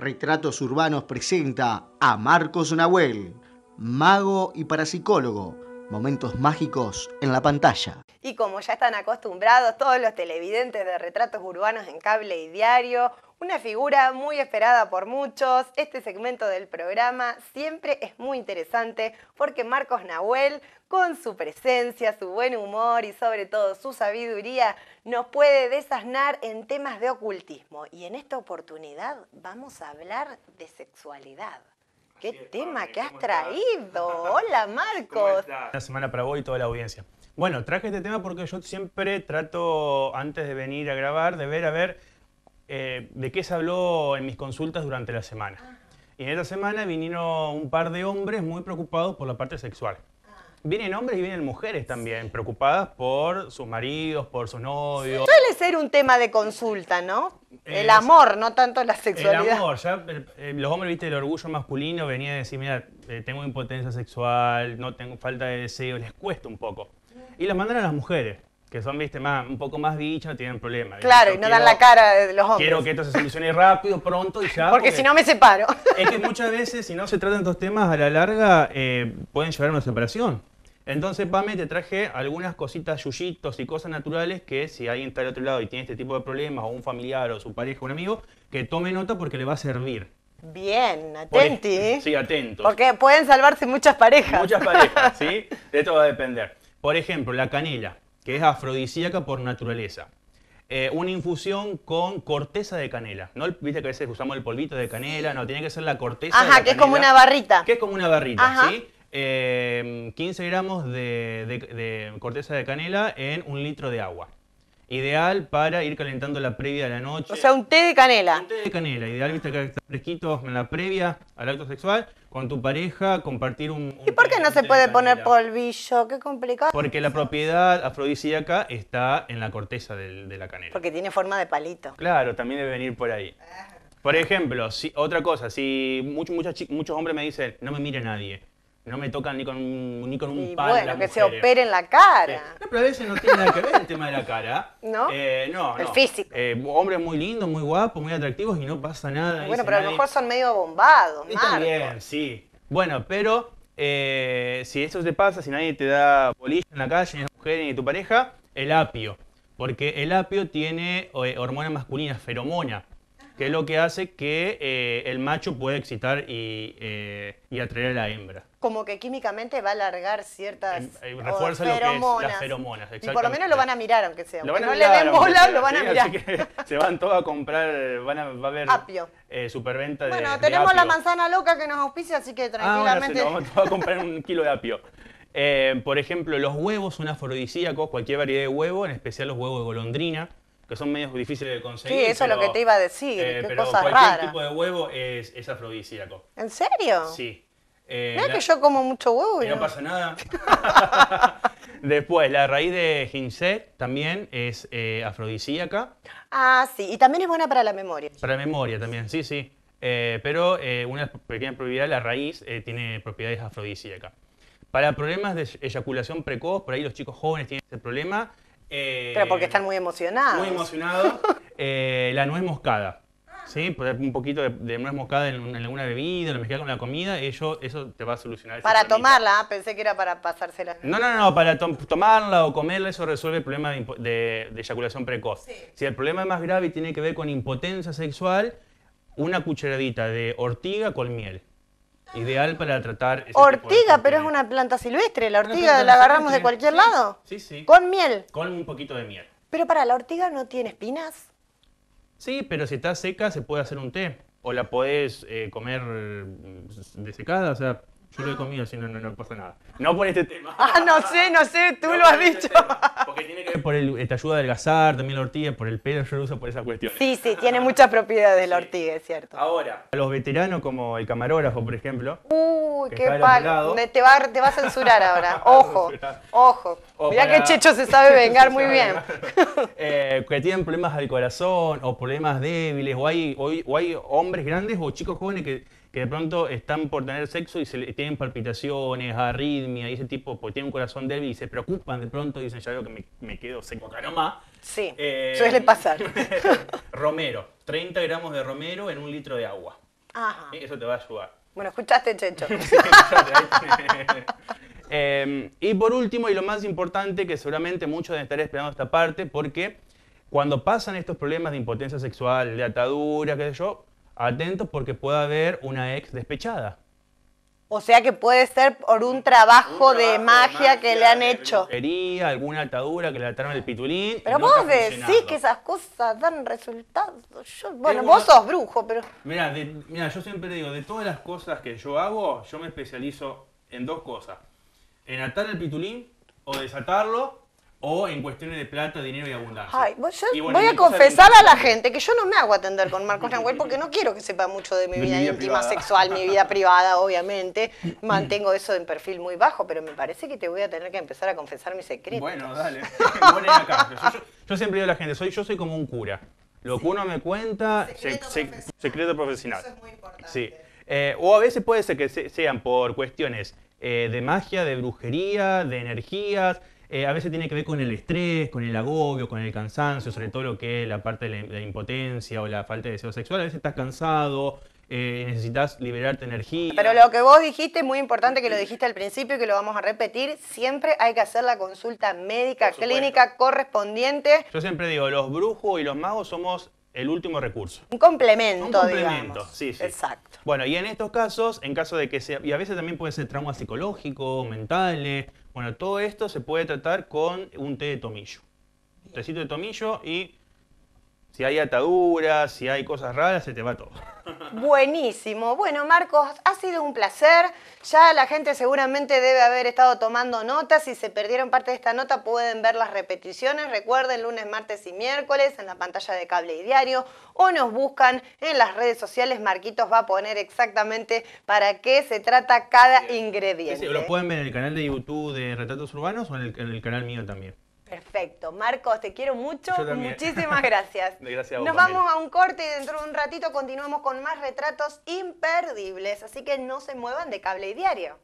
Retratos Urbanos presenta a Marcos Nahuel, mago y parapsicólogo. Momentos mágicos en la pantalla. Y como ya están acostumbrados todos los televidentes de Retratos Urbanos en cable y diario, una figura muy esperada por muchos, este segmento del programa siempre es muy interesante porque Marcos Nahuel, con su presencia, su buen humor y sobre todo su sabiduría, nos puede desasnar en temas de ocultismo. Y en esta oportunidad vamos a hablar de sexualidad. ¡Qué tema que has traído! Hola Marcos. Una semana para vos y toda la audiencia. Bueno, traje este tema porque yo siempre trato, antes de venir a grabar, de ver a ver eh, de qué se habló en mis consultas durante la semana. Y en esta semana vinieron un par de hombres muy preocupados por la parte sexual. Vienen hombres y vienen mujeres también, preocupadas por sus maridos, por sus novios. Suele ser un tema de consulta, ¿no? El eh, amor, no tanto la sexualidad. El amor, ya eh, los hombres, viste, el orgullo masculino venía a decir, mira, tengo impotencia sexual, no tengo falta de deseo, les cuesta un poco. Y las mandan a las mujeres que son, viste, más, un poco más bichas, tienen problemas. Claro, y no dan la cara de los hombres. Quiero que esto se solucione rápido, pronto y ya. Porque, si no me separo. Es que muchas veces, si no se tratan estos temas, a la larga eh, pueden llevar a una separación. Entonces, Pame, te traje algunas cositas, yuyitos y cosas naturales que si alguien está al otro lado y tiene este tipo de problemas, o un familiar, o su pareja, o un amigo, que tome nota porque le va a servir. Bien, atenti. ¿eh? sí, atento. Porque pueden salvarse muchas parejas. Muchas parejas, ¿sí? De esto va a depender. Por ejemplo, la canela que es afrodisíaca por naturaleza. Eh, una infusión con corteza de canela. No viste que a veces usamos el polvito de canela, no, tiene que ser la corteza Ajá, canela. Ajá, que es como una barrita. Que es como una barrita, ¿sí? 15 eh, gramos de corteza de canela en un litro de agua. Ideal para ir calentando la previa de la noche. O sea, un té de canela. Un té de canela. Ideal, viste, que está fresquito en la previa al acto sexual. Con tu pareja, compartir un. ¿Y por qué no se puede poner polvillo? Qué complicado. Porque la propiedad afrodisíaca está en la corteza de la canela. Porque tiene forma de palito. Claro, también debe venir por ahí. Ah. Por ejemplo, si, otra cosa, si muchos, muchos, muchos hombres me dicen, no me mire nadie. No me tocan ni con un, ni con un palo Bueno, que se opere en la cara. pero a veces no tiene nada que ver el tema de la cara. ¿No? Eh, no, El físico. Eh, hombres muy lindos, muy guapos, muy atractivos y no pasa nada. Bueno, pero a lo mejor son medio bombados, y También, sí. Bueno, pero eh, si eso te pasa, si nadie te da bolilla en la calle, ni la mujer, ni tu pareja, el apio. Porque el apio tiene hormonas masculinas, feromona que es lo que hace que el macho pueda excitar y, atraer a la hembra como que químicamente va a alargar ciertas eh, refuerza lo que es las feromonas. Y por lo menos lo van a mirar, aunque sea. Lo no le den bola, lo van a mirar. se van todos a comprar, van a, va a haber apio. Eh, superventa bueno, de Bueno, tenemos la manzana loca que nos auspicia, así que ah, tranquilamente... Ah, vamos a comprar un kilo de apio. Eh, por ejemplo, los huevos son afrodisíacos, cualquier variedad de huevo, en especial los huevos de golondrina que son medios difíciles de conseguir. Sí, eso es lo que te iba a decir. qué pero cualquier tipo de huevo es, es afrodisíaco. ¿En serio? Sí. Eh, que yo como mucho huevo. No, no pasa nada. Después, la raíz de ginseng también es eh, afrodisíaca. Ah, sí, y también es buena para la memoria. Para la memoria también, sí, sí. Eh, pero eh, una pequeña propiedad, la raíz tiene propiedades afrodisíacas. Para problemas de eyaculación precoz, por ahí los chicos jóvenes tienen ese problema. pero porque están muy emocionados. Muy emocionados. la nuez moscada. Sí, poner pues, un poquito de, de nuez moscada en, alguna bebida, lo mezclar con la comida, eso te va a solucionar. para tomarla, ah, pensé que era para pasársela. No, no, no, para tomarla o comerla, eso resuelve el problema de, eyaculación precoz. Si el problema es más grave tiene que ver con impotencia sexual, una cucharadita de ortiga con miel. Ideal para tratar... ortiga, pero es una planta silvestre. La ortiga la agarramos de cualquier lado. Sí, sí. Con miel. Con un poquito de miel. Pero para, ¿la ortiga no tiene espinas? Sí, pero si está seca se puede hacer un té. O la podés eh, comer mm, desecada, o sea, yo lo he comido, si no, pasa nada. No por este tema. Ah, no sé, no sé, tú lo has este dicho. porque tiene que ver por el, te ayuda a adelgazar, también la ortiga, por el pelo, yo lo uso por esa cuestión. Sí, sí, tiene muchas propiedades la ortiga, es cierto. Ahora, a los veteranos como el camarógrafo, por ejemplo. Uh, uy, qué palo. Te va, te va a censurar ahora. Ojo, ojo. Mirá que Checho se sabe vengar muy bien. Eh, que tienen problemas al corazón o problemas débiles, o hay, o, hay hombres grandes o chicos jóvenes que, que, de pronto están por tener sexo y se, tienen palpitaciones, arritmia y ese tipo, porque tienen un corazón débil y se preocupan de pronto y dicen, ya veo que me, quedo seco acá nomás. Sí, eh, suele pasar. romero, 30 gramos de romero en un litro de agua. Eso te va a ayudar. Bueno, escuchaste, Checho. Em, y por último, y lo más importante, que seguramente muchos deben estar esperando esta parte, porque cuando pasan estos problemas de impotencia sexual, de atadura, qué sé yo, atentos porque puede haber una ex despechada. O sea que puede ser por un trabajo, de, magia que le han hecho. Brujería, alguna atadura que le ataron el pitulín. Pero vos decís que esas cosas dan resultados. bueno, vos sos brujo, pero. Mira, mira, yo siempre digo, de todas las cosas que yo hago, yo me especializo en dos cosas: en atar el pitulín o desatarlo o en cuestiones de plata, dinero y abundancia. voy a confesar a la gente que yo no me hago atender con Marcos Nahuel porque no quiero que sepa mucho de mi vida, íntima, sexual, mi vida privada, obviamente. Mantengo eso en perfil muy bajo, pero me parece que te voy a tener que empezar a confesar mis secretos. Bueno, dale. acá. Yo, siempre digo a la gente, soy, yo soy como un cura. Lo que uno me cuenta... Secreto, profesional. Eso es muy importante. Sí. Eh, o a veces puede ser que sean por cuestiones eh, de magia, de brujería, de energías... Eh, a veces tiene que ver con el estrés, con el agobio, con el cansancio, sobre todo lo que es la parte de la, impotencia o la falta de deseo sexual. A veces estás cansado, eh, necesitas liberarte energía. Pero lo que vos dijiste muy importante, que lo dijiste al principio y que lo vamos a repetir, siempre hay que hacer la consulta médica clínica correspondiente. Yo siempre digo, los brujos y los magos somos el último recurso. Un complemento, Un complemento, sí, sí. Exacto. Bueno, y en estos casos, en caso de que sea, y a veces también puede ser trauma psicológico, mentales, bueno, todo esto se puede tratar con un té de tomillo. Un tecito de tomillo y si hay ataduras, si hay cosas raras, se te va todo. Buenísimo. Bueno, Marcos, ha sido un placer. Ya la gente seguramente debe haber estado tomando notas. Si se perdieron parte de esta nota, pueden ver las repeticiones. Recuerden, lunes, martes y miércoles en la pantalla de cable y diario. O nos buscan en las redes sociales. Marquitos va a poner exactamente para qué se trata cada ingrediente. lo pueden ver en el canal de YouTube de Retratos Urbanos o en el canal mío también. Perfecto. Marcos, te quiero mucho. Muchísimas gracias. Nos vamos a un corte y dentro de un ratito continuamos con más retratos imperdibles. Así que no se muevan de cable y diario.